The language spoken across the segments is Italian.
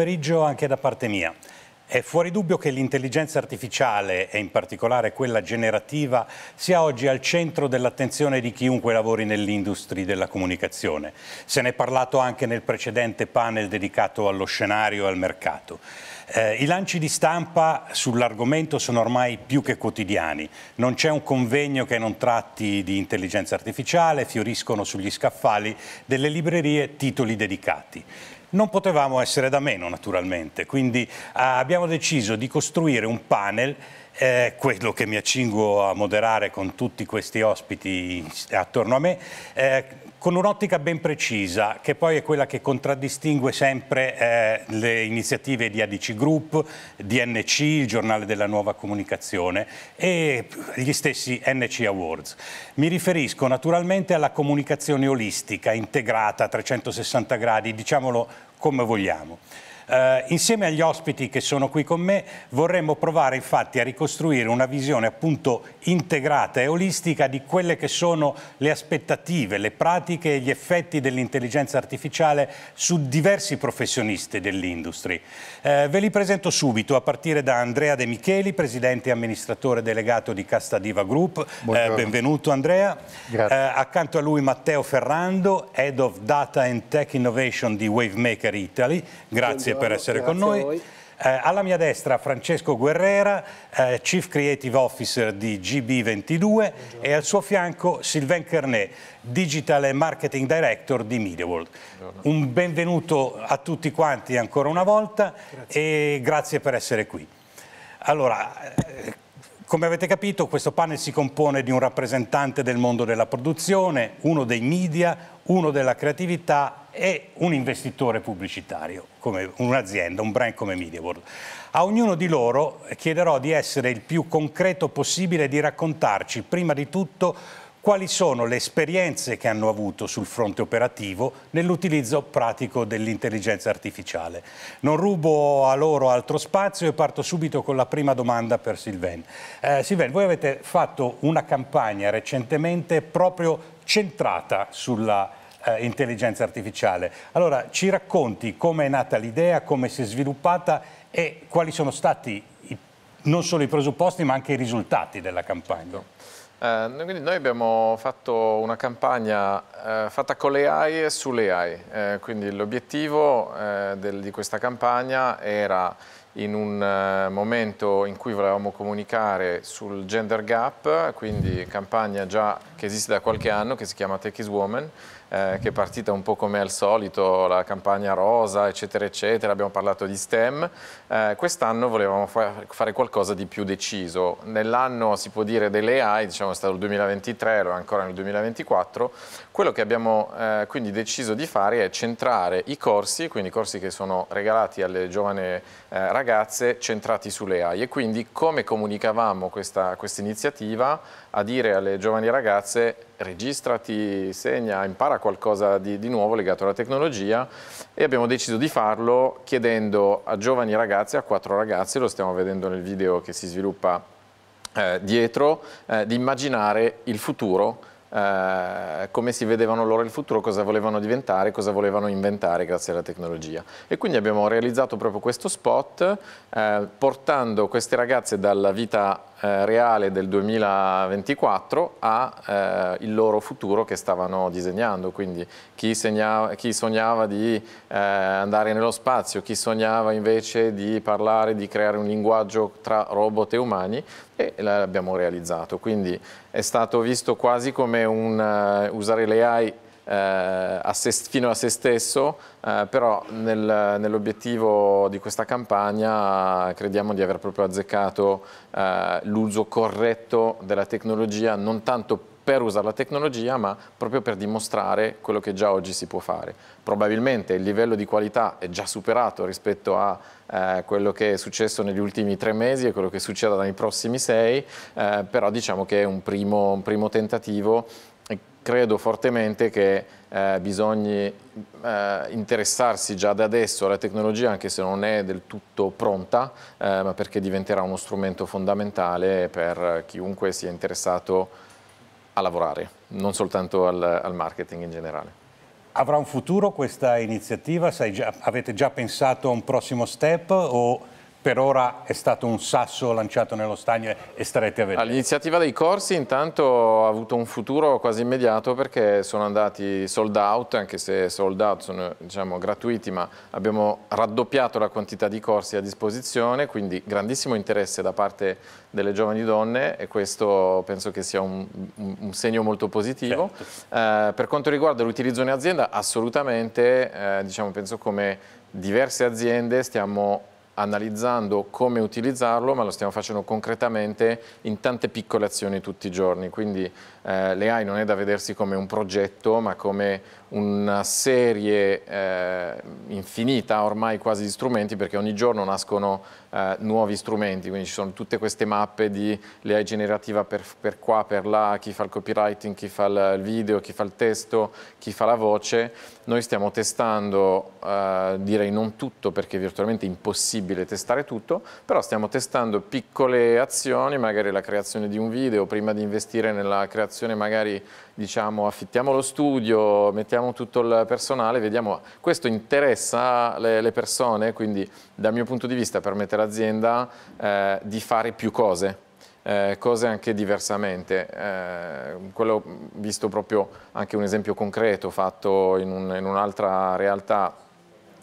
pomeriggio anche da parte mia. È fuori dubbio che l'intelligenza artificiale, e in particolare quella generativa, sia oggi al centro dell'attenzione di chiunque lavori nell'industria della comunicazione. Se ne è parlato anche nel precedente panel dedicato allo scenario e al mercato. Eh, I lanci di stampa sull'argomento sono ormai più che quotidiani. Non c'è un convegno che non tratti di intelligenza artificiale, fioriscono sugli scaffali delle librerie titoli dedicati. Non potevamo essere da meno naturalmente, quindi ah, abbiamo deciso di costruire un panel eh, quello che mi accingo a moderare con tutti questi ospiti attorno a me, eh, con un'ottica ben precisa, che poi è quella che contraddistingue sempre eh, le iniziative di ADC Group, DNC, il giornale della nuova comunicazione e gli stessi NC Awards. Mi riferisco naturalmente alla comunicazione olistica, integrata a 360 gradi, diciamolo come vogliamo. Eh, insieme agli ospiti che sono qui con me vorremmo provare infatti a ricostruire una visione appunto integrata e olistica di quelle che sono le aspettative, le pratiche e gli effetti dell'intelligenza artificiale su diversi professionisti dell'industria. Eh, ve li presento subito a partire da Andrea De Micheli, presidente e amministratore delegato di Castadiva Group. Eh, benvenuto Andrea. Eh, accanto a lui Matteo Ferrando, Head of Data and Tech Innovation di Wavemaker Italy. Grazie per essere con noi. Eh, alla mia destra Francesco Guerrera, eh, Chief Creative Officer di GB22 Buongiorno. e al suo fianco Sylvain Kernet, Digital Marketing Director di MediaWorld. Buongiorno. Un benvenuto a tutti quanti ancora una volta grazie. e grazie per essere qui. Allora, eh, come avete capito questo panel si compone di un rappresentante del mondo della produzione, uno dei media, uno della creatività e un investitore pubblicitario, come un'azienda, un brand come MediaWorld. A ognuno di loro chiederò di essere il più concreto possibile e di raccontarci prima di tutto quali sono le esperienze che hanno avuto sul fronte operativo nell'utilizzo pratico dell'intelligenza artificiale. Non rubo a loro altro spazio e parto subito con la prima domanda per Sylvain. Eh, Sylvain, voi avete fatto una campagna recentemente proprio centrata sulla eh, intelligenza artificiale. Allora, ci racconti come è nata l'idea, come si è sviluppata e quali sono stati i, non solo i presupposti ma anche i risultati della campagna? Eh, quindi noi abbiamo fatto una campagna eh, fatta con le AI e sulle AI, eh, quindi l'obiettivo eh, di questa campagna era in un eh, momento in cui volevamo comunicare sul gender gap, quindi campagna già che esiste da qualche anno che si chiama Tech is Woman, eh, che è partita un po' come al solito, la campagna rosa, eccetera, eccetera, abbiamo parlato di STEM. Eh, Quest'anno volevamo fa fare qualcosa di più deciso. Nell'anno, si può dire, delle AI, diciamo è stato il 2023, lo è ancora nel 2024, quello che abbiamo eh, quindi deciso di fare è centrare i corsi, quindi i corsi che sono regalati alle giovani eh, ragazze, centrati sulle AI e quindi come comunicavamo questa quest iniziativa a dire alle giovani ragazze registrati, segna, impara qualcosa di, di nuovo legato alla tecnologia e abbiamo deciso di farlo chiedendo a giovani ragazze, a quattro ragazze, lo stiamo vedendo nel video che si sviluppa eh, dietro, eh, di immaginare il futuro eh, come si vedevano loro il futuro, cosa volevano diventare, cosa volevano inventare grazie alla tecnologia. E quindi abbiamo realizzato proprio questo spot eh, portando queste ragazze dalla vita eh, reale del 2024 a eh, il loro futuro che stavano disegnando. Quindi chi, segnava, chi sognava di eh, andare nello spazio, chi sognava invece di parlare, di creare un linguaggio tra robot e umani e l'abbiamo realizzato. Quindi è stato visto quasi come un, eh, usare le AI eh, se, fino a se stesso, eh, però nel, nell'obiettivo di questa campagna crediamo di aver proprio azzeccato eh, l'uso corretto della tecnologia, non tanto per usare la tecnologia, ma proprio per dimostrare quello che già oggi si può fare. Probabilmente il livello di qualità è già superato rispetto a eh, quello che è successo negli ultimi tre mesi e quello che succederà nei prossimi sei, eh, però diciamo che è un primo, un primo tentativo credo fortemente che eh, bisogni eh, interessarsi già da adesso alla tecnologia anche se non è del tutto pronta eh, ma perché diventerà uno strumento fondamentale per chiunque sia interessato a lavorare non soltanto al, al marketing in generale Avrà un futuro questa iniziativa? Già, avete già pensato a un prossimo step o per ora è stato un sasso lanciato nello stagno e starete a vedere. L'iniziativa dei corsi intanto ha avuto un futuro quasi immediato perché sono andati sold out, anche se sold out sono diciamo, gratuiti, ma abbiamo raddoppiato la quantità di corsi a disposizione, quindi grandissimo interesse da parte delle giovani donne e questo penso che sia un, un segno molto positivo. Certo. Eh, per quanto riguarda l'utilizzo in azienda, assolutamente, eh, diciamo, penso come diverse aziende stiamo analizzando come utilizzarlo, ma lo stiamo facendo concretamente in tante piccole azioni tutti i giorni, quindi eh, l'EAI non è da vedersi come un progetto ma come una serie eh, infinita ormai quasi di strumenti perché ogni giorno nascono eh, nuovi strumenti, quindi ci sono tutte queste mappe di l'EAI generativa per, per, qua, per là, chi fa il copywriting, chi fa il video, chi fa il testo, chi fa la voce. Noi stiamo testando, eh, direi non tutto perché è virtualmente impossibile testare tutto, però stiamo testando piccole azioni, magari la creazione di un video prima di investire nella creazione locazione magari diciamo affittiamo lo studio, mettiamo tutto il personale, vediamo, questo interessa le, le persone, quindi dal mio punto di vista permette all'azienda eh, di fare più cose. Eh, cose anche diversamente. Eh, quello visto proprio anche un esempio concreto fatto in un'altra un realtà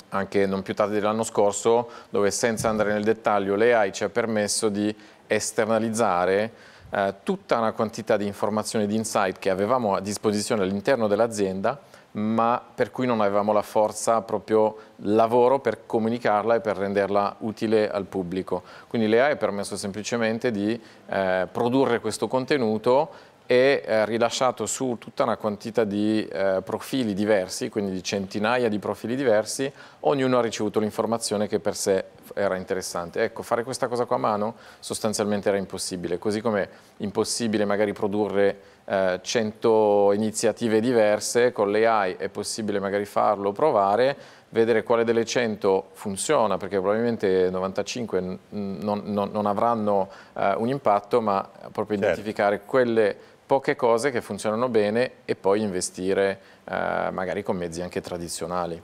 anche non più tardi dell'anno scorso, dove senza andare nel dettaglio l'EAI ci ha permesso di esternalizzare eh, tutta una quantità di informazioni e di insight che avevamo a disposizione all'interno dell'azienda, ma per cui non avevamo la forza proprio lavoro per comunicarla e per renderla utile al pubblico. Quindi l'EA ha permesso semplicemente di eh, produrre questo contenuto è eh, rilasciato su tutta una quantità di eh, profili diversi, quindi di centinaia di profili diversi, ognuno ha ricevuto l'informazione che per sé era interessante. Ecco, fare questa cosa qua a mano sostanzialmente era impossibile, così come impossibile magari produrre eh, 100 iniziative diverse, con l'AI è possibile magari farlo, provare, vedere quale delle 100 funziona, perché probabilmente 95 non, non, non avranno eh, un impatto, ma proprio certo. identificare quelle poche cose che funzionano bene e poi investire eh, magari con mezzi anche tradizionali.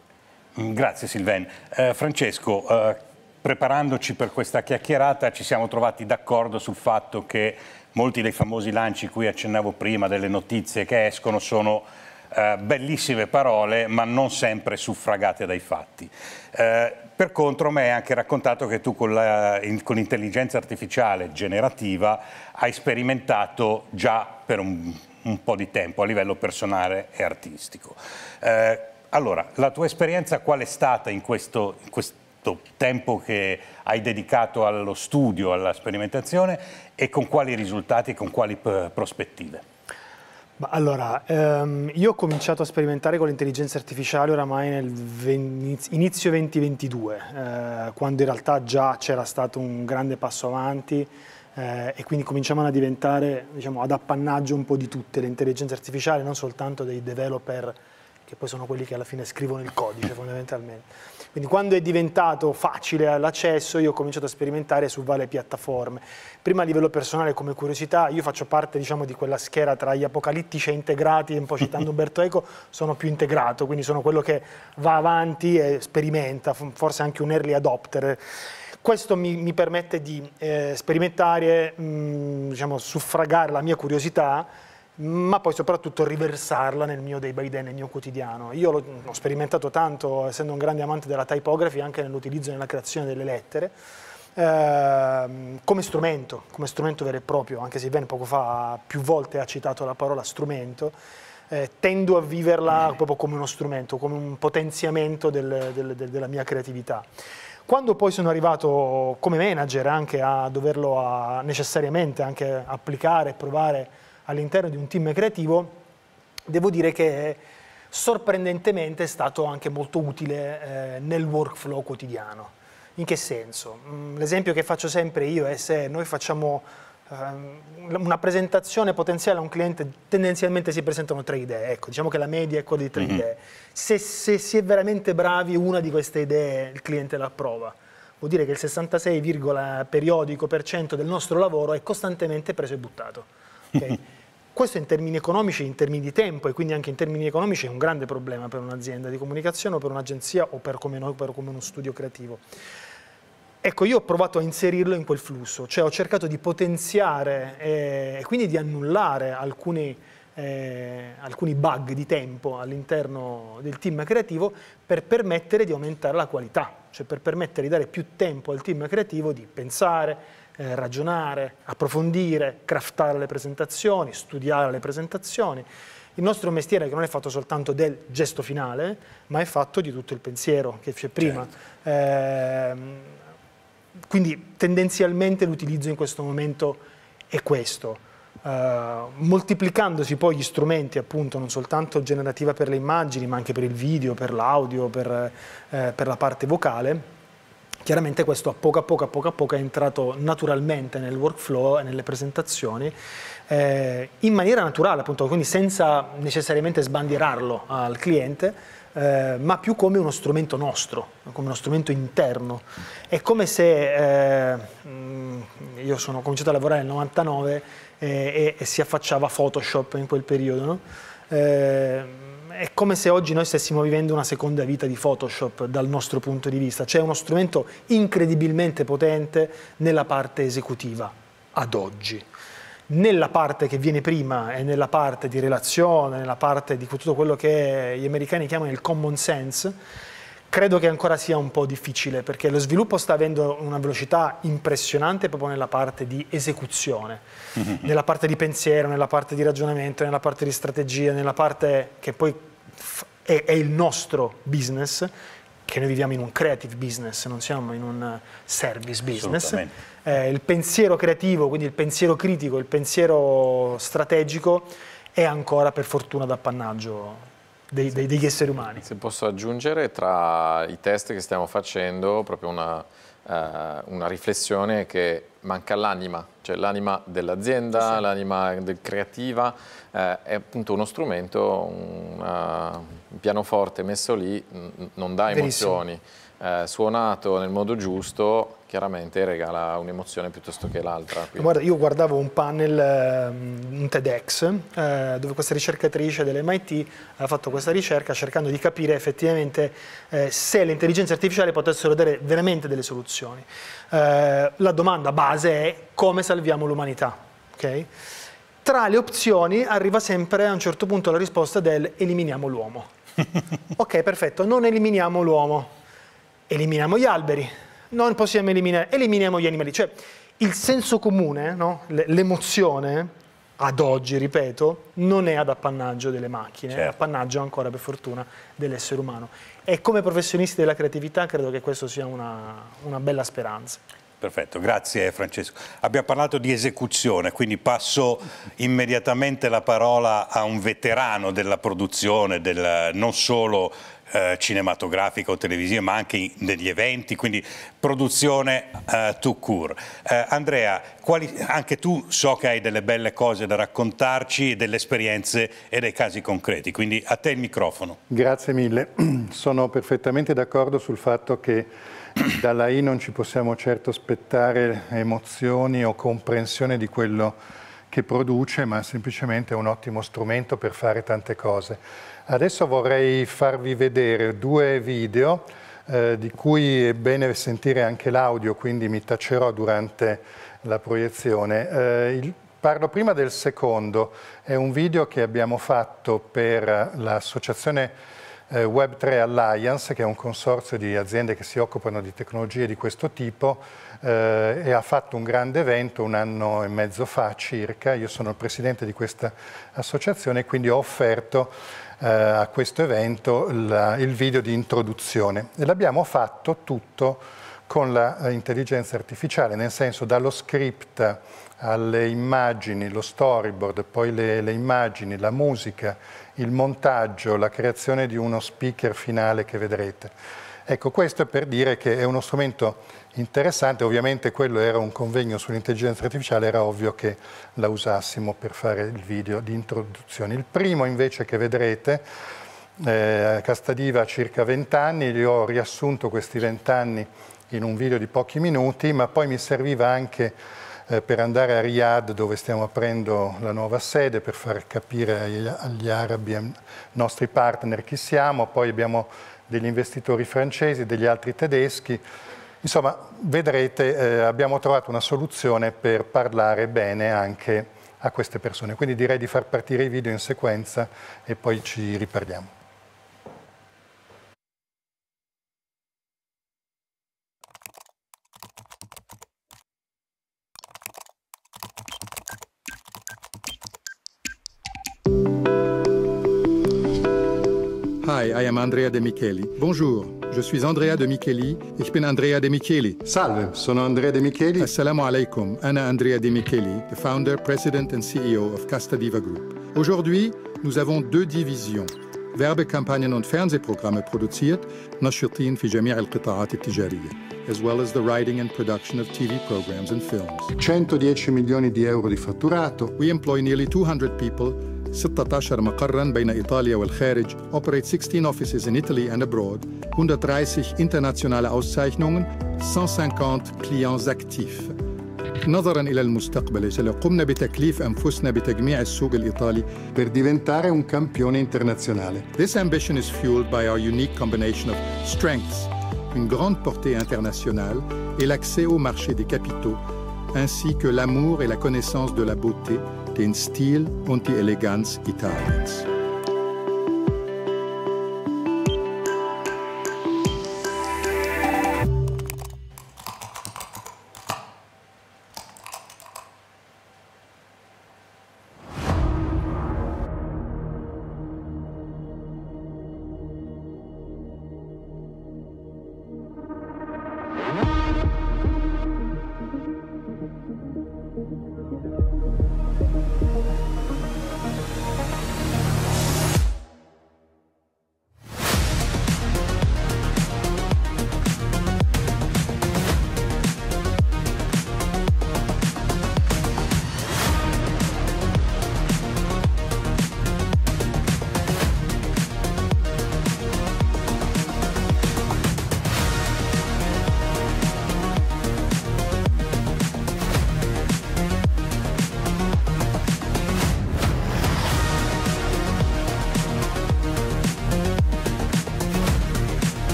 Mm, grazie Silven. Eh, Francesco, eh, preparandoci per questa chiacchierata ci siamo trovati d'accordo sul fatto che molti dei famosi lanci cui accennavo prima, delle notizie che escono, sono eh, bellissime parole ma non sempre suffragate dai fatti. Eh, per contro mi hai anche raccontato che tu con l'intelligenza artificiale generativa hai sperimentato già per un, un, po' di tempo a livello personale e artistico. Eh, allora, la tua esperienza qual è stata in questo, in questo tempo che hai dedicato allo studio, alla sperimentazione e con quali risultati e con quali eh, prospettive? Allora, ehm, io ho cominciato a sperimentare con l'intelligenza artificiale oramai nel inizio 2022, eh, quando in realtà già c'era stato un grande passo avanti eh, e quindi cominciavano a diventare diciamo, ad appannaggio un po' di tutte le intelligenze artificiali, non soltanto dei developer che poi sono quelli che alla fine scrivono il codice fondamentalmente. Quindi quando è diventato facile l'accesso io ho cominciato a sperimentare su varie piattaforme. Prima a livello personale come curiosità, io faccio parte diciamo, di quella schiera tra gli apocalittici e integrati, un po' citando Umberto Eco, sono più integrato, quindi sono quello che va avanti e sperimenta, forse anche un early adopter. Questo mi, mi permette di eh, sperimentare, mh, mm, diciamo, suffragare la mia curiosità ma poi soprattutto riversarla nel mio day by day, nel mio quotidiano. Io l'ho mm, sperimentato tanto, essendo un grande amante della typography, anche nell'utilizzo e nella creazione delle lettere, ehm, come strumento, come strumento vero e proprio, anche se Ben poco fa più volte ha citato la parola strumento, eh, tendo a viverla mm. proprio come uno strumento, come un potenziamento del, del, del, della mia creatività. Quando poi sono arrivato come manager anche a doverlo a, necessariamente anche applicare e provare all'interno di un team creativo, devo dire che sorprendentemente è stato anche molto utile eh, nel workflow quotidiano. In che senso? Mm, l'esempio che faccio sempre io è se noi facciamo ehm, una presentazione potenziale a un cliente tendenzialmente si presentano tre idee, ecco, diciamo che la media è quella di tre mm -hmm. idee. Se, se, si è veramente bravi una di queste idee il cliente la approva. Vuol dire che il 66, periodico per cento del nostro lavoro è costantemente preso e buttato. Questo in termini economici, in termini di tempo e quindi anche in termini economici è un grande problema per un'azienda di comunicazione o per un'agenzia o per come noi, per come uno studio creativo. Ecco, io ho provato a inserirlo in quel flusso, cioè ho cercato di potenziare eh, e quindi di annullare alcuni, eh, alcuni bug di tempo all'interno del team creativo per permettere di aumentare la qualità, cioè per permettere di dare più tempo al team creativo di pensare, eh, ragionare, approfondire, craftare le presentazioni, studiare le presentazioni. Il nostro mestiere che non è fatto soltanto del gesto finale, ma è fatto di tutto il pensiero che c'è prima. Certo. Eh, quindi tendenzialmente l'utilizzo in questo momento è questo. Uh, moltiplicandosi poi gli strumenti appunto non soltanto generativa per le immagini ma anche per il video, per l'audio, per, eh, per la parte vocale Chiaramente questo a poco a poco a poco a poco è entrato naturalmente nel workflow e nelle presentazioni eh, in maniera naturale appunto, quindi senza necessariamente sbandierarlo al cliente, eh, ma più come uno strumento nostro, come uno strumento interno. È come se eh, mm, io sono cominciato a lavorare nel 99 eh, e, e, si affacciava Photoshop in quel periodo, no? Eh, è come se oggi noi stessimo vivendo una seconda vita di Photoshop dal nostro punto di vista, cioè uno strumento incredibilmente potente nella parte esecutiva ad oggi. Nella parte che viene prima e nella parte di relazione, nella parte di tutto quello che gli americani chiamano il common sense, credo che ancora sia un po' difficile perché lo sviluppo sta avendo una velocità impressionante proprio nella parte di esecuzione, mm-hmm. nella parte di pensiero, nella parte di ragionamento, nella parte di strategia, nella parte che poi è, è il nostro business, che noi viviamo in un creative business, non siamo in un service business. Eh, il pensiero creativo, quindi il pensiero critico, il pensiero strategico è ancora per fortuna d'appannaggio dei, dei, degli esseri umani. Se posso aggiungere, tra i test che stiamo facendo, proprio una, eh, una riflessione che manca l'anima, cioè l'anima dell'azienda, eh sì. l'anima del creativa, eh, è appunto uno strumento, una, un pianoforte messo lì non dà emozioni. Verissimo eh, suonato nel modo giusto, chiaramente regala un'emozione piuttosto che l'altra. Guarda, io guardavo un panel, ehm, un TEDx, eh, dove questa ricercatrice dell'MIT ha fatto questa ricerca cercando di capire effettivamente eh, se le intelligenze artificiali potessero dare veramente delle soluzioni. Eh, la domanda base è come salviamo l'umanità, okay? Tra le opzioni arriva sempre a un certo punto la risposta del eliminiamo l'uomo. ok, perfetto, non eliminiamo l'uomo eliminiamo gli alberi, non possiamo eliminare, eliminiamo gli animali. Cioè, il senso comune, no? l'emozione, ad oggi, ripeto, non è ad appannaggio delle macchine, certo. è appannaggio ancora per fortuna dell'essere umano. E come professionisti della creatività credo che questa sia una, una bella speranza. Perfetto, grazie Francesco. Abbiamo parlato di esecuzione, quindi passo immediatamente la parola a un veterano della produzione, del, non solo eh, cinematografica o televisiva, ma anche negli eventi, quindi produzione eh, to cure. Eh, Andrea, quali, anche tu so che hai delle belle cose da raccontarci, delle esperienze e dei casi concreti, quindi a te il microfono. Grazie mille, sono perfettamente d'accordo sul fatto che dalla I non ci possiamo certo aspettare emozioni o comprensione di quello che produce, ma semplicemente è un ottimo strumento per fare tante cose. Adesso vorrei farvi vedere due video eh, di cui è bene sentire anche l'audio, quindi mi tacerò durante la proiezione. Eh, il, parlo prima del secondo, è un video che abbiamo fatto per l'associazione eh, Web3 Alliance, che è un consorzio di aziende che si occupano di tecnologie di questo tipo eh, e ha fatto un grande evento un anno e mezzo fa circa. Io sono il presidente di questa associazione e quindi ho offerto eh, a questo evento la, il video di introduzione e l'abbiamo fatto tutto con l'intelligenza eh, artificiale, nel senso dallo script alle immagini, lo storyboard, poi le, le, immagini, la musica, il montaggio, la creazione di uno speaker finale che vedrete. Ecco, questo è per dire che è uno strumento interessante, ovviamente quello era un convegno sull'intelligenza artificiale, era ovvio che la usassimo per fare il video di introduzione. Il primo invece che vedrete, eh, Castadiva ha circa 20 anni, io ho riassunto questi 20 anni in un video di pochi minuti, ma poi mi serviva anche eh, per andare a Riyadh dove stiamo aprendo la nuova sede per far capire agli, agli arabi, ai nostri partner chi siamo, poi abbiamo degli investitori francesi, degli altri tedeschi. Insomma, vedrete, eh, abbiamo trovato una soluzione per parlare bene anche a queste persone. Quindi direi di far partire i video in sequenza e poi ci riparliamo. Hi, I am Andrea De Micheli. Bonjour, je suis Andrea De Micheli. Ich bin Andrea De Micheli. Salve, sono Andrea De Micheli. Assalamu alaikum. Anna Andrea De Micheli, the founder, president and CEO of Casta Diva Group. Aujourd'hui, nous avons deux divisions. Werbekampagnen und Fernsehprogramme produziert, نشطين في جميع القطاعات as well as the writing and production of TV programs and films. 110 milioni di euro di fatturato. We employ nearly 200 people 16 مقراً بين إيطاليا والخارج operate 16 offices in Italy and abroad, 130 internationale Auszeichnungen, 150 clients actifs. نظرا الى المستقبل اذا قمنا بتكليف انفسنا بتجميع السوق الايطالي per diventare un campione internazionale. This ambition is fueled by our unique combination of strengths, une grande portée internationale et l'accès au marché des capitaux, ainsi que l'amour et la connaissance de la beauté den Stil und die Eleganz Italiens.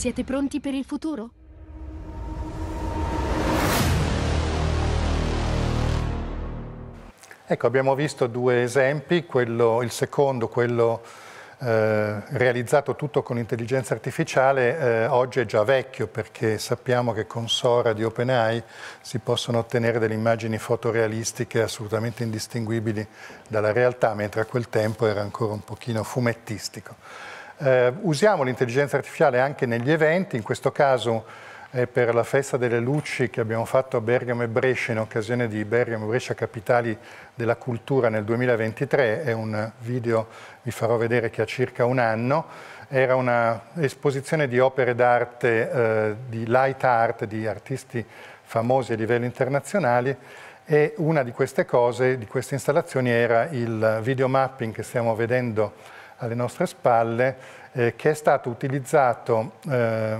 Siete pronti per il futuro? Ecco, abbiamo visto due esempi, quello, il secondo, quello eh, realizzato tutto con intelligenza artificiale, eh, oggi è già vecchio perché sappiamo che con Sora di OpenAI si possono ottenere delle immagini fotorealistiche assolutamente indistinguibili dalla realtà, mentre a quel tempo era ancora un pochino fumettistico. Eh, usiamo l'intelligenza artificiale anche negli eventi, in questo caso è per la festa delle luci che abbiamo fatto a Bergamo e Brescia in occasione di Bergamo e Brescia Capitali della Cultura nel 2023, è un video, vi farò vedere, che ha circa un anno, era un'esposizione di opere d'arte, eh, di light art, di artisti famosi a livello internazionale e una di queste cose, di queste installazioni, era il videomapping che stiamo vedendo alle nostre spalle, eh, che, è stato utilizzato, eh,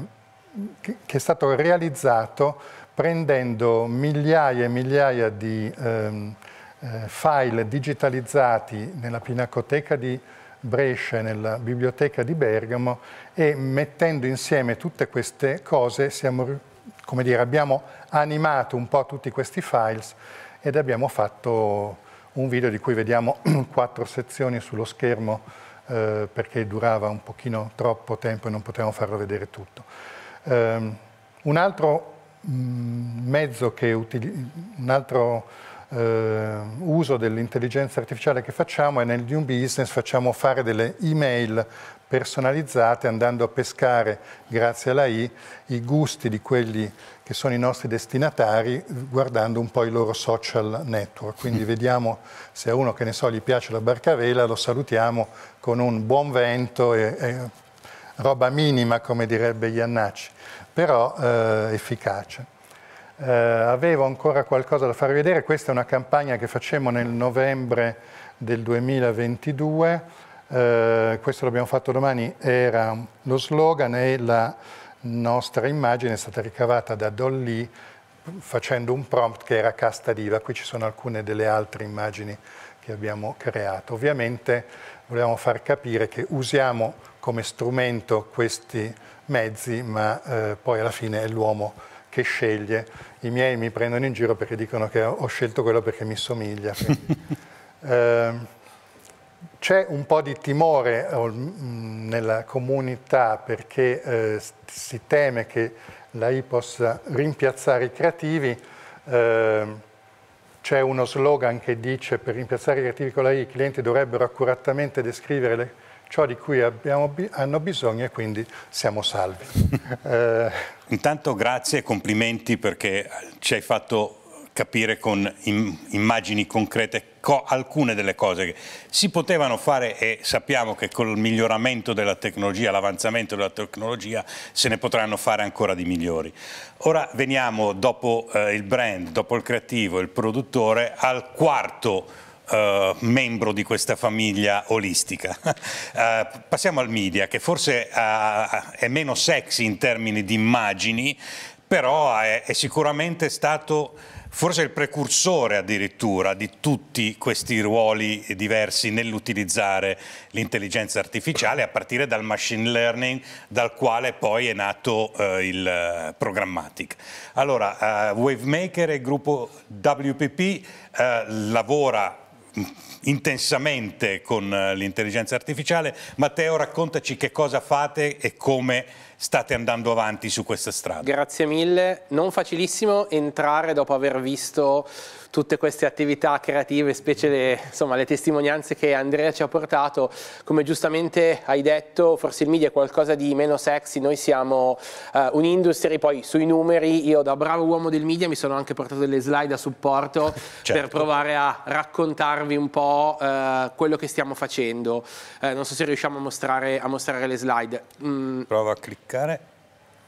che è stato realizzato prendendo migliaia e migliaia di ehm, eh, file digitalizzati nella Pinacoteca di Brescia e nella biblioteca di Bergamo e mettendo insieme tutte queste cose siamo, come dire, abbiamo animato un po' tutti questi files ed abbiamo fatto un video di cui vediamo quattro sezioni sullo schermo eh, perché durava un pochino troppo tempo e non potevamo farlo vedere tutto. Um, un altro mm, mezzo che un altro eh, uso dell'intelligenza artificiale che facciamo è nel new business facciamo fare delle email personalizzate andando a pescare grazie all'AI i gusti di quelli che sono i nostri destinatari guardando un po' i loro social network. Quindi mm. vediamo se a uno che ne so gli piace la barcavela, lo salutiamo con un buon vento e, e roba minima, come direbbe Iannacci, però eh, efficace. Eh, avevo ancora qualcosa da farvi vedere, questa è una campagna che facemmo nel novembre del 2022, eh, questo l'abbiamo fatto domani, era lo slogan e la nostra immagine è stata ricavata da Dolly facendo un prompt che era casta diva. Qui ci sono alcune delle altre immagini che abbiamo creato. Ovviamente volevamo far capire che usiamo come strumento questi mezzi, ma eh, poi alla fine è l'uomo che sceglie. I miei mi prendono in giro perché dicono che ho scelto quello perché mi somiglia. eh, c'è un po' di timore eh, mm, nella comunità perché eh, si teme che l'AI possa rimpiazzare i creativi. Eh, c'è uno slogan che dice per rimpiazzare i creativi con l'AI i clienti dovrebbero accuratamente descrivere le, ciò di cui abbiamo, hanno bisogno e quindi siamo salvi. eh. Intanto grazie e complimenti perché eh, ci hai fatto capire con immagini concrete co alcune delle cose che si potevano fare e sappiamo che col miglioramento della tecnologia, l'avanzamento della tecnologia se ne potranno fare ancora di migliori. Ora veniamo dopo eh, il brand, dopo il creativo, il produttore al quarto Uh, membro di questa famiglia olistica. Uh, passiamo al media, che forse uh, è meno sexy in termini di immagini, però è, è sicuramente stato forse il precursore addirittura di tutti questi ruoli diversi nell'utilizzare l'intelligenza artificiale a partire dal machine learning dal quale poi è nato eh, il eh, programmatic. Allora, eh, Wavemaker e il gruppo WPP eh, lavora mm, intensamente con eh, l'intelligenza artificiale. Matteo, raccontaci che cosa fate e come state andando avanti su questa strada. Grazie mille, non facilissimo entrare dopo aver visto tutte queste attività creative, specie le, insomma, le testimonianze che Andrea ci ha portato. Come giustamente hai detto, forse il media è qualcosa di meno sexy, noi siamo uh, eh, un'industria, poi sui numeri io da bravo uomo del media mi sono anche portato delle slide a supporto certo. per provare a raccontarvi un po' uh, quello che stiamo facendo. Uh, non so se riusciamo a mostrare, a mostrare le slide. Mm. Prova a cliccare.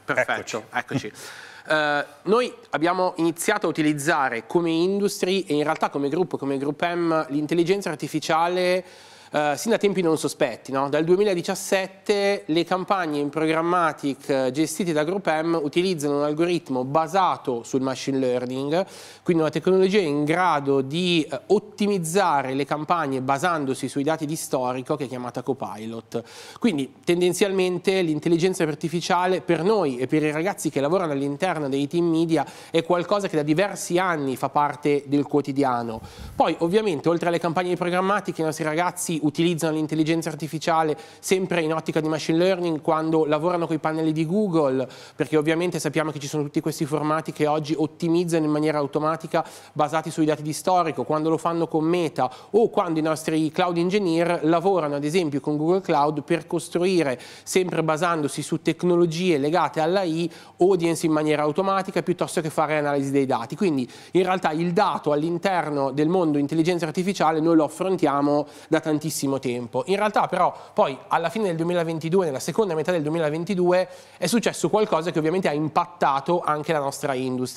Perfetto, eccoci. eccoci. Eh, noi abbiamo iniziato a utilizzare come industry e in realtà come gruppo, come Group M, l'intelligenza artificiale eh, sin da tempi non sospetti. No? Dal 2017 le campagne in programmatic eh, gestite da GroupM utilizzano un algoritmo basato sul machine learning, quindi una tecnologia in grado di eh, ottimizzare le campagne basandosi sui dati di storico che è chiamata Copilot. Quindi tendenzialmente l'intelligenza artificiale per noi e per i ragazzi che lavorano all'interno dei team media è qualcosa che da diversi anni fa parte del quotidiano. Poi ovviamente oltre alle campagne programmatiche i nostri ragazzi utilizzano l'intelligenza artificiale sempre in ottica di machine learning quando lavorano con i pannelli di Google, perché ovviamente sappiamo che ci sono tutti questi formati che oggi ottimizzano in maniera automatica basati sui dati di storico, quando lo fanno con Meta o quando i nostri cloud engineer lavorano ad esempio con Google Cloud per costruire, sempre basandosi su tecnologie legate all'AI, audience in maniera automatica piuttosto che fare analisi dei dati. Quindi in realtà il dato all'interno del mondo intelligenza artificiale noi lo affrontiamo da tantissimi tantissimo tempo. In realtà però poi alla fine del 2022, nella seconda metà del 2022, è successo qualcosa che ovviamente ha impattato anche la nostra industria.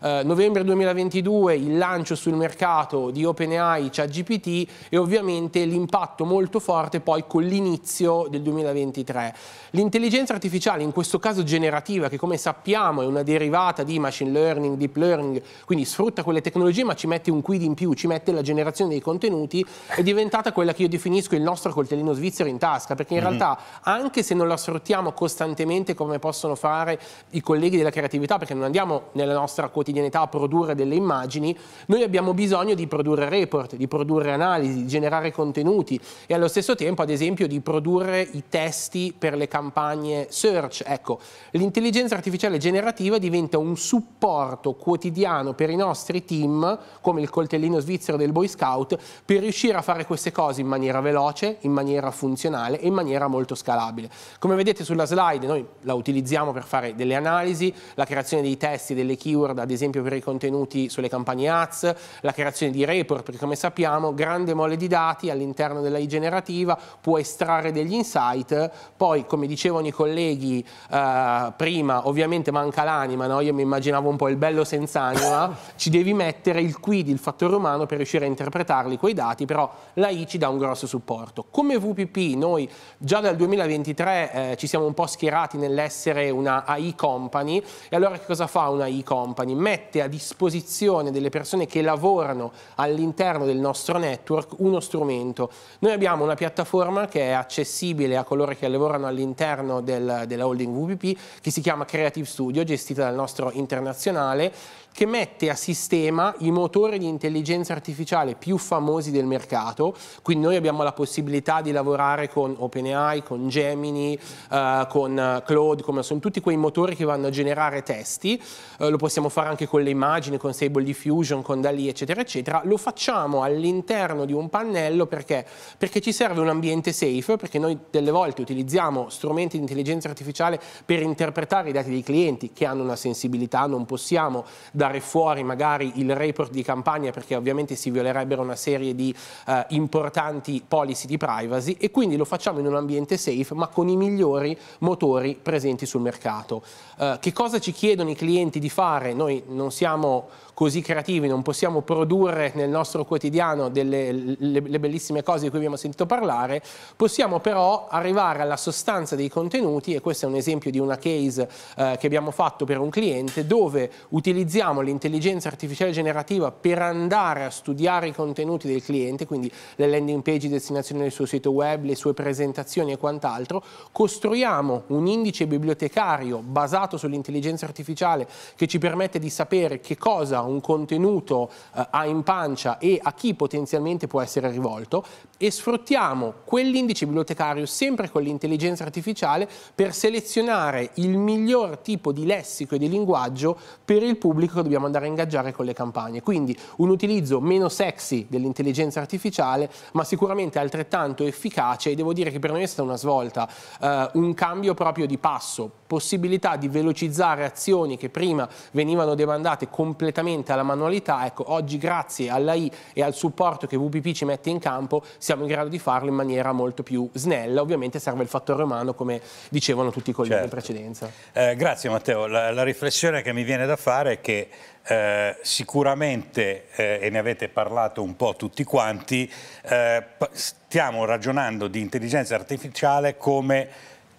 Eh, novembre 2022 il lancio sul mercato di OpenAI, ChatGPT e ovviamente l'impatto molto forte poi con l'inizio del 2023. L'intelligenza artificiale, in questo caso generativa, che come sappiamo è una derivata di machine learning, deep learning, quindi sfrutta quelle tecnologie ma ci mette un quid in più, ci mette la generazione dei contenuti, è diventata quella che io definisco il nostro coltellino svizzero in tasca, perché in mm -hmm. realtà anche se non lo sfruttiamo costantemente come possono fare i colleghi della creatività, perché non andiamo nella nostra quotidianità a produrre delle immagini, noi abbiamo bisogno di produrre report, di produrre analisi, di generare contenuti e allo stesso tempo ad esempio di produrre i testi per le campagne search. Ecco, l'intelligenza artificiale generativa diventa un supporto quotidiano per i nostri team, come il coltellino svizzero del Boy Scout, per riuscire a fare queste cose in maniera maniera veloce, in maniera funzionale e in maniera molto scalabile. Come vedete sulla slide noi la utilizziamo per fare delle analisi, la creazione dei testi, delle keyword ad esempio per i contenuti sulle campagne ads, la creazione di report perché come sappiamo grande mole di dati all'interno dell'AI generativa può estrarre degli insight, poi come dicevano i colleghi eh, prima ovviamente manca l'anima, no? io mi immaginavo un po' il bello senza anima, ci devi mettere il quid, il fattore umano per riuscire a interpretarli quei dati, però l'AI ci dà un grosso grosso supporto. Come VPP noi già dal 2023 eh, ci siamo un po' schierati nell'essere una AI company e allora che cosa fa una AI company? Mette a disposizione delle persone che lavorano all'interno del nostro network uno strumento. Noi abbiamo una piattaforma che è accessibile a coloro che lavorano all'interno del, della holding VPP che si chiama Creative Studio gestita dal nostro internazionale che mette a sistema i motori di intelligenza artificiale più famosi del mercato, quindi noi abbiamo la possibilità di lavorare con OpenAI, con Gemini, eh, con eh, Claude, come sono tutti quei motori che vanno a generare testi, eh, lo possiamo fare anche con le immagini, con Stable Diffusion, con DALI, eccetera, eccetera, lo facciamo all'interno di un pannello perché? perché ci serve un ambiente safe, perché noi delle volte utilizziamo strumenti di intelligenza artificiale per interpretare i dati dei clienti che hanno una sensibilità, non possiamo dare fuori magari il report di campagna perché ovviamente si violerebbero una serie di eh, importanti policy di privacy e quindi lo facciamo in un ambiente safe ma con i migliori motori presenti sul mercato. Eh, che cosa ci chiedono i clienti di fare? Noi non siamo così creativi, non possiamo produrre nel nostro quotidiano delle le, le bellissime cose di cui abbiamo sentito parlare, possiamo però arrivare alla sostanza dei contenuti e questo è un esempio di una case eh, che abbiamo fatto per un cliente dove utilizziamo l'intelligenza artificiale generativa per andare a studiare i contenuti del cliente, quindi le landing page di destinazione del suo sito web, le sue presentazioni e quant'altro, costruiamo un indice bibliotecario basato sull'intelligenza artificiale che ci permette di sapere che cosa un contenuto eh, ha in pancia e a chi potenzialmente può essere rivolto e sfruttiamo quell'indice bibliotecario sempre con l'intelligenza artificiale per selezionare il miglior tipo di lessico e di linguaggio per il pubblico che dobbiamo andare a ingaggiare con le campagne. Quindi un utilizzo meno sexy dell'intelligenza artificiale ma sicuramente altrettanto efficace e devo dire che per noi è stata una svolta, eh, un cambio proprio di passo possibilità di velocizzare azioni che prima venivano demandate completamente alla manualità, ecco, oggi grazie all'AI e al supporto che WPP ci mette in campo siamo in grado di farlo in maniera molto più snella, ovviamente serve il fattore umano come dicevano tutti i colleghi certo. in precedenza. Eh, grazie Matteo, la, la riflessione che mi viene da fare è che eh, sicuramente, eh, e ne avete parlato un po' tutti quanti, eh, stiamo ragionando di intelligenza artificiale come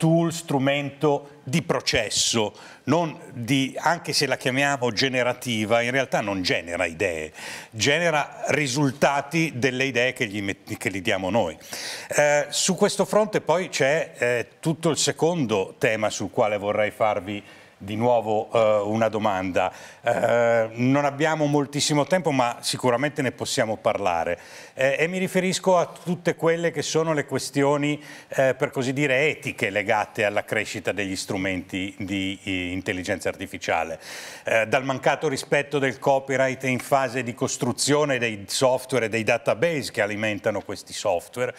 tool, strumento di processo, di, anche se la chiamiamo generativa, in realtà non genera idee, genera risultati delle idee che gli, che gli diamo noi. Eh, su questo fronte poi c'è eh, tutto il secondo tema sul quale vorrei farvi di nuovo eh, una domanda. Eh, non abbiamo moltissimo tempo ma sicuramente ne possiamo parlare eh, e mi riferisco a tutte quelle che sono le questioni eh, per così dire etiche legate alla crescita degli strumenti di eh, intelligenza artificiale, eh, dal mancato rispetto del copyright in fase di costruzione dei software e dei database che alimentano questi software,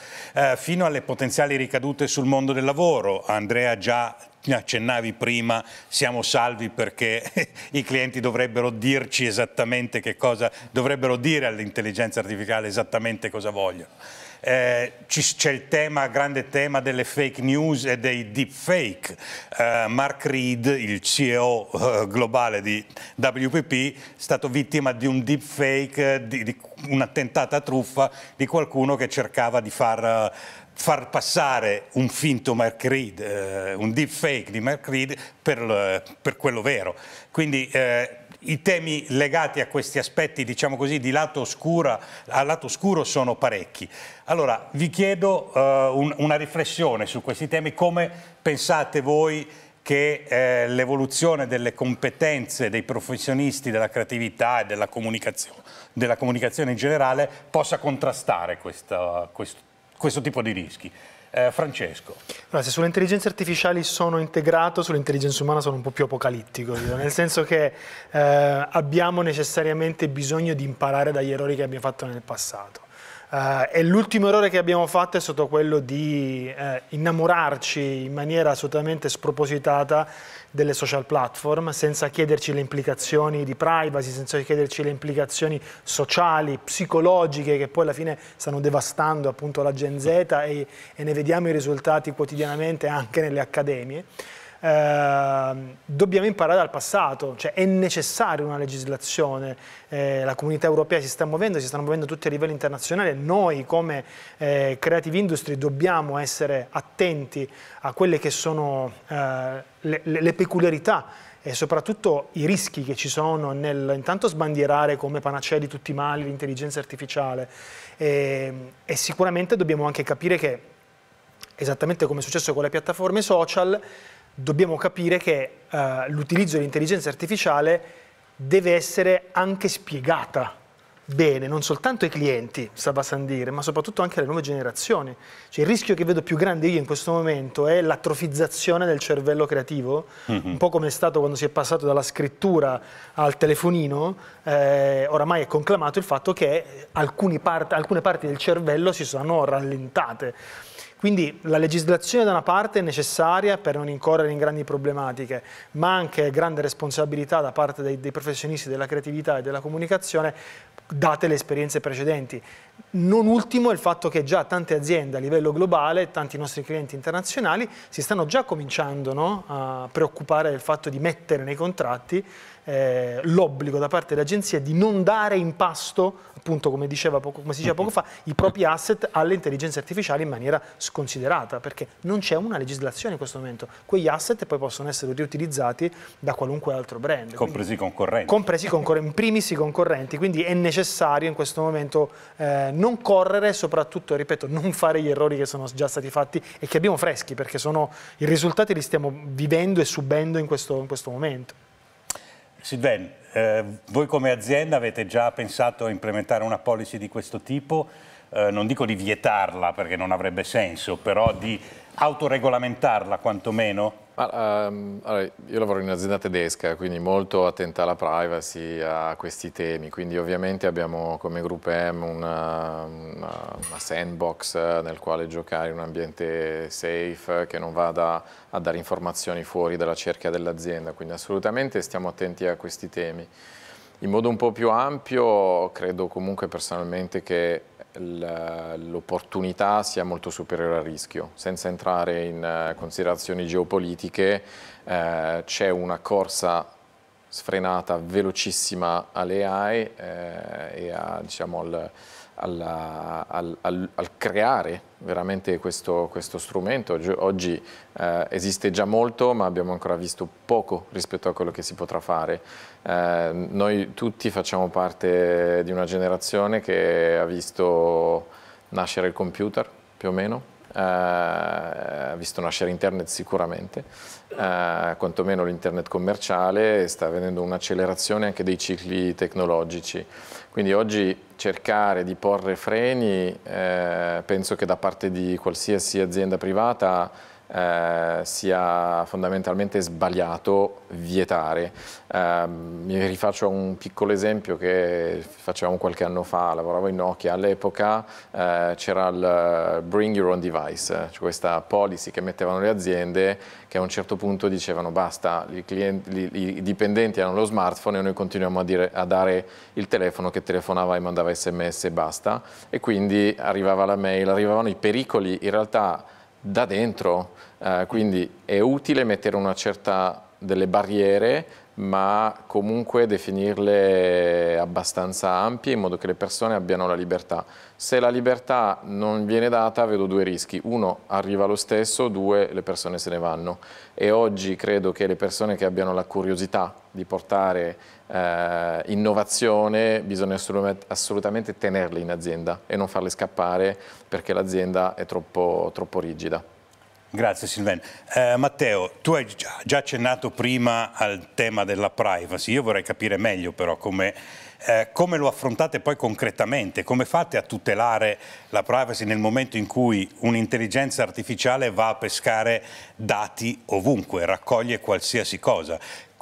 fino alle potenziali ricadute sul mondo del lavoro. Andrea già accennavi prima, siamo salvi perché i clienti dovrebbero dirci esattamente che cosa, dovrebbero dire all'intelligenza artificiale esattamente cosa vogliono. Eh, c'è il tema, grande tema delle fake news e dei deepfake. Eh, Mark Reed, il CEO eh, globale di WPP, è stato vittima di un deepfake, di, di un'attentata truffa di qualcuno che cercava di far eh, far passare un finto Mark Reed, eh, un deepfake di Mark Reed per, per quello vero. Quindi eh, i temi legati a questi aspetti, diciamo così, di lato oscura, a lato oscuro sono parecchi. Allora, vi chiedo eh, un, una riflessione su questi temi, come pensate voi che eh, l'evoluzione delle competenze dei professionisti della creatività e della comunicazione, della comunicazione in generale possa contrastare questa, questo questo tipo di rischi. Eh, Francesco. Allora, se sulle intelligenze artificiali sono integrato, sull'intelligenza umana sono un po' più apocalittico, nel senso che eh, abbiamo necessariamente bisogno di imparare dagli errori che abbiamo fatto nel passato. Uh, e l'ultimo errore che abbiamo fatto è stato quello di eh, innamorarci in maniera assolutamente spropositata delle social platform senza chiederci le implicazioni di privacy, senza chiederci le implicazioni sociali, psicologiche che poi alla fine stanno devastando appunto la Gen Z e, e ne vediamo i risultati quotidianamente anche nelle accademie. Ehm, dobbiamo imparare dal passato, cioè è necessaria una legislazione, eh, la comunità europea si sta muovendo, si stanno muovendo tutti a livello internazionale, noi come eh, Creative Industry dobbiamo essere attenti a quelle che sono eh, le, le peculiarità e soprattutto i rischi che ci sono nel intanto sbandierare come panacea di tutti i mali l'intelligenza artificiale e, ehm, e, sicuramente dobbiamo anche capire che esattamente come è successo con le piattaforme social dobbiamo capire che eh, l'utilizzo dell'intelligenza artificiale deve essere anche spiegata bene non soltanto ai clienti, sta Saba dire, ma soprattutto anche alle nuove generazioni. Cioè, il rischio che vedo più grande io in questo momento è l'atrofizzazione del cervello creativo, mm -hmm. un po' come è stato quando si è passato dalla scrittura al telefonino, eh, oramai è conclamato il fatto che part alcune parti del cervello si sono rallentate. Quindi la legislazione da una parte è necessaria per non incorrere in grandi problematiche, ma anche grande responsabilità da parte dei, dei professionisti della creatività e della comunicazione date le esperienze precedenti non ultimo è il fatto che già tante aziende a livello globale, tanti nostri clienti internazionali, si stanno già cominciando no? a preoccupare del fatto di mettere nei contratti eh, l'obbligo da parte dell'agenzia di non dare in pasto, appunto come, diceva poco, come si diceva poco fa, i propri asset alle intelligenze artificiali in maniera sconsiderata, perché non c'è una legislazione in questo momento. Quegli asset poi possono essere riutilizzati da qualunque altro brand. Compresi i concorrenti. Compresi i concorrenti, in primis i concorrenti, quindi è necessario in questo momento... Eh, eh, non correre, e soprattutto, ripeto, non fare gli errori che sono già stati fatti e che abbiamo freschi, perché sono, i risultati li stiamo vivendo e subendo in questo, in questo momento. Silven, eh, voi come azienda avete già pensato a implementare una policy di questo tipo? Eh, non dico di vietarla perché non avrebbe senso, però di autoregolamentarla quantomeno? Ehm, allora, io lavoro in un'azienda tedesca, quindi molto attenta alla privacy, a questi temi, quindi ovviamente abbiamo come gruppo M una, una, una sandbox nel quale giocare in un ambiente safe che non vada a dare informazioni fuori dalla cerchia dell'azienda, quindi assolutamente stiamo attenti a questi temi. In modo un po' più ampio credo comunque personalmente che l'opportunità sia molto superiore al rischio. Senza entrare in eh, considerazioni geopolitiche eh, c'è una corsa sfrenata, velocissima alle AI eh, e a, diciamo, al, alla, al, al, al, creare veramente questo, questo strumento. Oggi eh, esiste già molto, ma abbiamo ancora visto poco rispetto a quello che si potrà fare. Eh, noi tutti facciamo parte di una generazione che ha visto nascere il computer, più o meno, eh, ha uh, visto nascere internet sicuramente, uh, quantomeno l'internet commerciale sta avendo un'accelerazione anche dei cicli tecnologici. Quindi oggi cercare di porre freni eh, penso che da parte di qualsiasi azienda privata eh, sia fondamentalmente sbagliato vietare. Eh, mi rifaccio a un piccolo esempio che facevamo qualche anno fa, lavoravo in Nokia, all'epoca eh, c'era il eh, bring your own device, cioè questa policy che mettevano le aziende che a un certo punto dicevano basta, clienti, i, i dipendenti hanno lo smartphone e noi continuiamo a, dire, a dare il telefono che telefonava e mandava sms e basta e quindi arrivava la mail, arrivavano i pericoli in realtà da dentro, eh, quindi è utile mettere una certa delle barriere ma comunque definirle abbastanza ampie in modo che le persone abbiano la libertà. Se la libertà non viene data vedo due rischi, uno arriva lo stesso, due le persone se ne vanno e oggi credo che le persone che abbiano la curiosità di portare eh, innovazione bisogna assolutamente tenerle in azienda e non farle scappare perché l'azienda è troppo, troppo rigida. Grazie Silven. Eh, Matteo, tu hai già accennato prima al tema della privacy, io vorrei capire meglio però come, eh, come, lo affrontate poi concretamente, come fate a tutelare la privacy nel momento in cui un'intelligenza artificiale va a pescare dati ovunque, raccoglie qualsiasi cosa.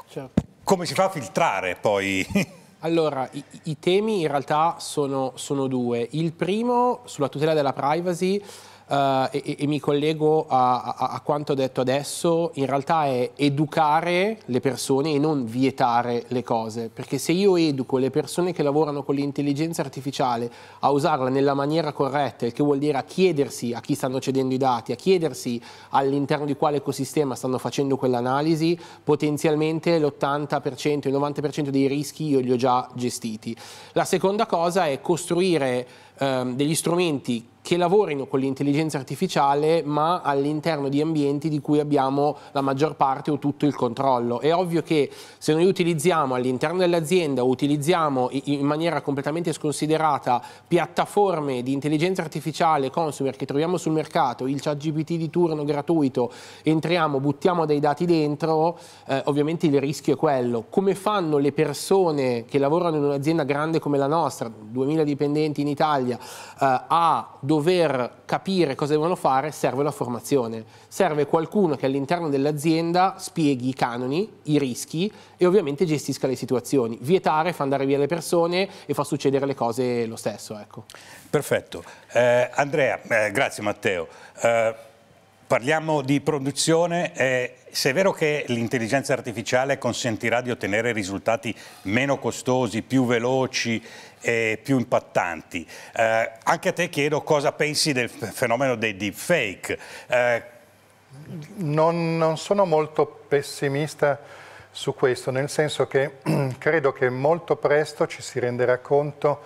Certo. Come si fa a filtrare poi Allora, i, i, temi in realtà sono, sono, due. Il primo, sulla tutela della privacy, Uh, e, e, mi collego a, a, a, quanto detto adesso, in realtà è educare le persone e non vietare le cose, perché se io educo le persone che lavorano con l'intelligenza artificiale a usarla nella maniera corretta, il che vuol dire a chiedersi a chi stanno cedendo i dati, a chiedersi all'interno di quale ecosistema stanno facendo quell'analisi, potenzialmente l'80%, il 90% dei rischi io li ho già gestiti. La seconda cosa è costruire ehm, degli strumenti che lavorino con l'intelligenza artificiale ma all'interno di ambienti di cui abbiamo la maggior parte o tutto il controllo. È ovvio che se noi utilizziamo all'interno dell'azienda, utilizziamo in maniera completamente sconsiderata piattaforme di intelligenza artificiale, consumer che troviamo sul mercato, il chat GPT di turno gratuito, entriamo, buttiamo dei dati dentro, eh, ovviamente il rischio è quello. Come fanno le persone che lavorano in un'azienda grande come la nostra, 2000 dipendenti in Italia, eh, a dover dover capire cosa devono fare serve la formazione, serve qualcuno che all'interno dell'azienda spieghi i canoni, i rischi e ovviamente gestisca le situazioni. Vietare fa andare via le persone e fa succedere le cose lo stesso. Ecco. Perfetto. Eh, Andrea, eh, grazie Matteo. Eh, Parliamo di produzione. Eh, se è vero che l'intelligenza artificiale consentirà di ottenere risultati meno costosi, più veloci e più impattanti, eh, anche a te chiedo cosa pensi del fenomeno dei deepfake. Eh, non, non sono molto pessimista su questo, nel senso che credo che molto presto ci si renderà conto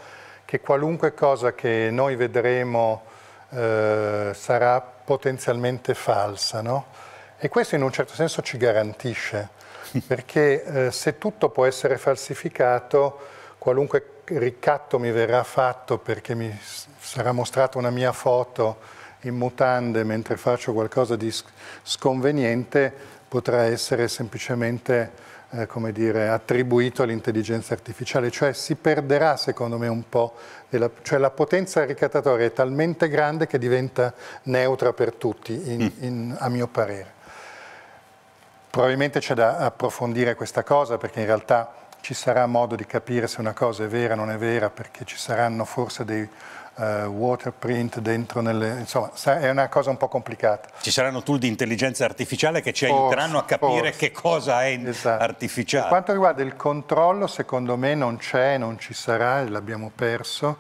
che qualunque cosa che noi vedremo eh, sarà potenzialmente falsa. No? E questo in un certo senso ci garantisce, perché eh, se tutto può essere falsificato, qualunque ricatto mi verrà fatto perché mi sarà mostrata una mia foto in mutande mentre faccio qualcosa di sconveniente, potrà essere semplicemente eh, come dire, attribuito all'intelligenza artificiale, cioè si perderà secondo me un po', della, cioè la potenza ricattatoria è talmente grande che diventa neutra per tutti, in, mm. in, a mio parere. Probabilmente c'è da approfondire questa cosa perché in realtà ci sarà modo di capire se una cosa è vera o non è vera perché ci saranno forse dei eh, waterprint dentro nelle... insomma è una cosa un po' complicata. Ci saranno tool di intelligenza artificiale che ci forse, aiuteranno a capire forse. che cosa è esatto. artificiale. Per quanto riguarda il controllo secondo me non c'è, non ci sarà, l'abbiamo perso,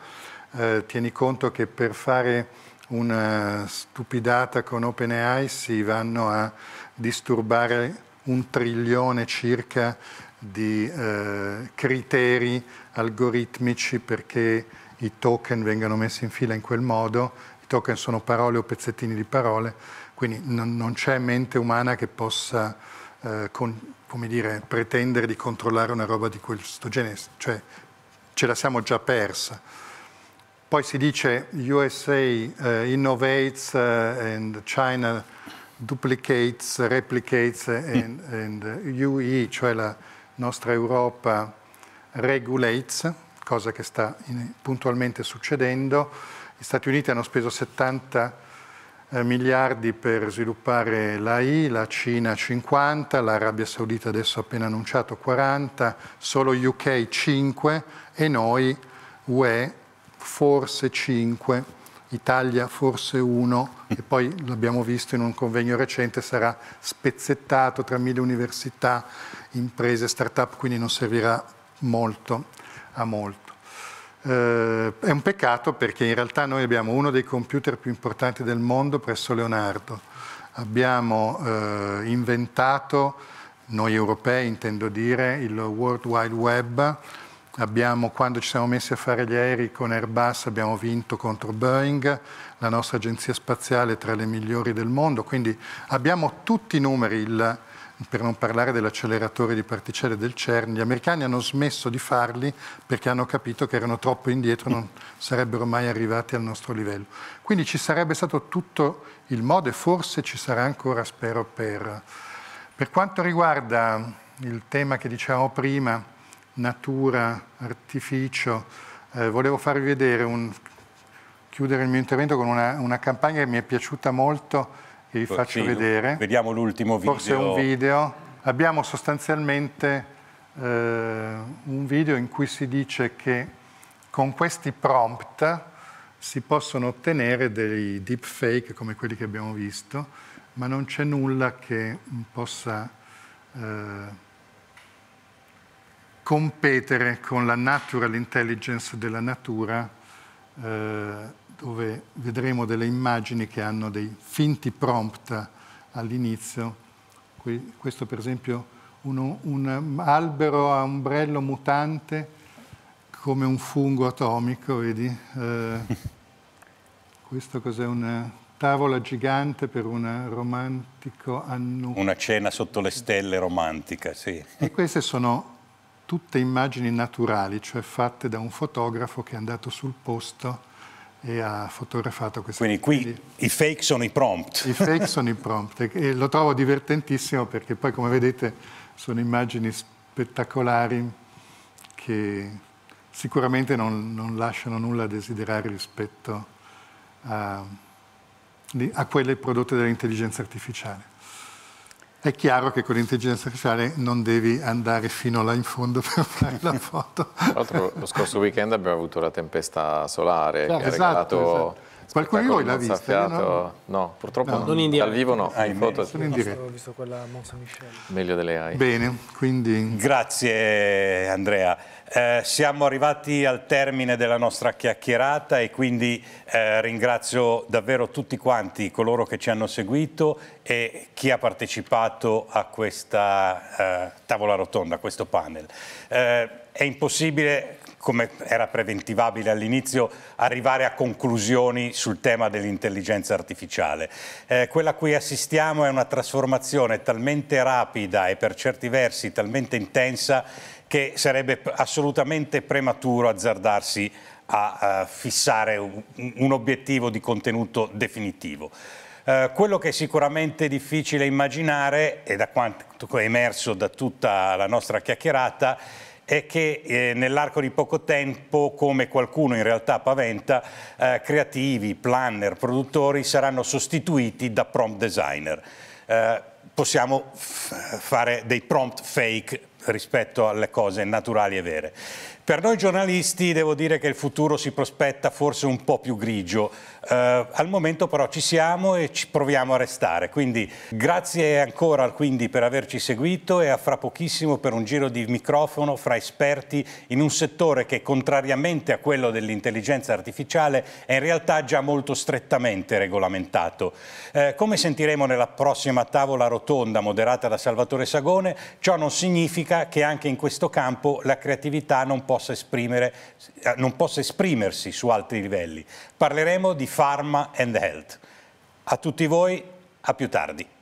eh, tieni conto che per fare una eh, stupidata con OpenAI si vanno a disturbare un trilione circa di eh, criteri algoritmici perché i token vengano messi in fila in quel modo, i token sono parole o pezzettini di parole, quindi non, non c'è mente umana che possa eh, con, dire, pretendere di controllare una roba di questo genere, cioè ce la siamo già persa. Poi si dice USA eh, innovates eh, and China duplicates, replicates eh, and, and UE, cioè la nostra Europa regulates cosa che sta puntualmente succedendo. Gli Stati Uniti hanno speso 70 eh, miliardi per sviluppare l'AI, la Cina 50, l'Arabia Saudita adesso ha appena annunciato 40, solo UK 5 e noi UE forse 5, Italia forse 1 e poi l'abbiamo visto in un convegno recente sarà spezzettato tra mille università, imprese, start-up, quindi non servirà molto a molto. Eh, è un peccato perché in realtà noi abbiamo uno dei computer più importanti del mondo presso Leonardo. Abbiamo eh, inventato, noi europei intendo dire, il World Wide Web. Abbiamo, quando ci siamo messi a fare gli aerei con Airbus abbiamo vinto contro Boeing, la nostra agenzia spaziale tra le migliori del mondo, quindi abbiamo tutti i numeri, il, per non parlare dell'acceleratore di particelle del CERN, gli americani hanno smesso di farli perché hanno capito che erano troppo indietro, non sarebbero mai arrivati al nostro livello. Quindi ci sarebbe stato tutto il modo e forse ci sarà ancora, spero, per... Per quanto riguarda il tema che dicevamo prima, natura, artificio, eh, volevo farvi vedere, un, chiudere il mio intervento con una, una campagna che mi è piaciuta molto, e vi ecco, faccio sì, vedere. Vediamo l'ultimo video. Forse un video. Abbiamo sostanzialmente eh, un video in cui si dice che con questi prompt si possono ottenere dei deepfake come quelli che abbiamo visto, ma non c'è nulla che possa eh, competere con la natural intelligence della natura eh, dove vedremo delle immagini che hanno dei finti prompt all'inizio. Questo per esempio uno, un albero a ombrello mutante come un fungo atomico, vedi? Eh, questo cos'è una tavola gigante per un romantico annuale. Una cena sotto le stelle romantica, sì. E queste sono tutte immagini naturali, cioè fatte da un fotografo che è andato sul posto e ha fotografato questa Quindi qui di... i fake sono i prompt. I fake sono i prompt e lo trovo divertentissimo perché poi come vedete sono immagini spettacolari che sicuramente non, non lasciano nulla a desiderare rispetto a, a quelle prodotte dall'intelligenza artificiale è chiaro che con l'intelligenza artificiale non devi andare fino là in fondo per fare la foto. Tra l'altro lo scorso weekend abbiamo avuto la tempesta solare certo, che esatto, regalato... Esatto. Qualcuno di voi l'ha vista? No? no? purtroppo no. non in diretta. Dal vivo no, ah, in foto. Sono in diretta. Ho visto quella Monza Michel. Meglio delle AI. Bene, quindi... Grazie Andrea. Eh, siamo arrivati al termine della nostra chiacchierata e quindi eh, ringrazio davvero tutti quanti coloro che ci hanno seguito e chi ha partecipato a questa eh, tavola rotonda, a questo panel. Eh, è impossibile come era preventivabile all'inizio, arrivare a conclusioni sul tema dell'intelligenza artificiale. Eh, quella a cui assistiamo è una trasformazione talmente rapida e per certi versi talmente intensa che sarebbe assolutamente prematuro azzardarsi a, a eh, fissare un, un obiettivo di contenuto definitivo. Eh, quello che è sicuramente difficile immaginare, e da quanto è emerso da tutta la nostra chiacchierata, è che eh, nell'arco di poco tempo, come qualcuno in realtà paventa, eh, creativi, planner, produttori saranno sostituiti da prompt designer. Eh, possiamo fare dei prompt fake rispetto alle cose naturali e vere. Per noi giornalisti devo dire che il futuro si prospetta forse un po' più grigio, eh, al momento però ci siamo e ci proviamo a restare, quindi grazie ancora quindi, per averci seguito e a fra pochissimo per un giro di microfono fra esperti in un settore che contrariamente a quello dell'intelligenza artificiale è in realtà già molto strettamente regolamentato. Eh, come sentiremo nella prossima tavola rotonda moderata da Salvatore Sagone, ciò non significa che anche in questo campo la creatività non possa possa, eh, non possa esprimersi su altri livelli. Parleremo di Pharma and Health. A tutti voi, a più tardi.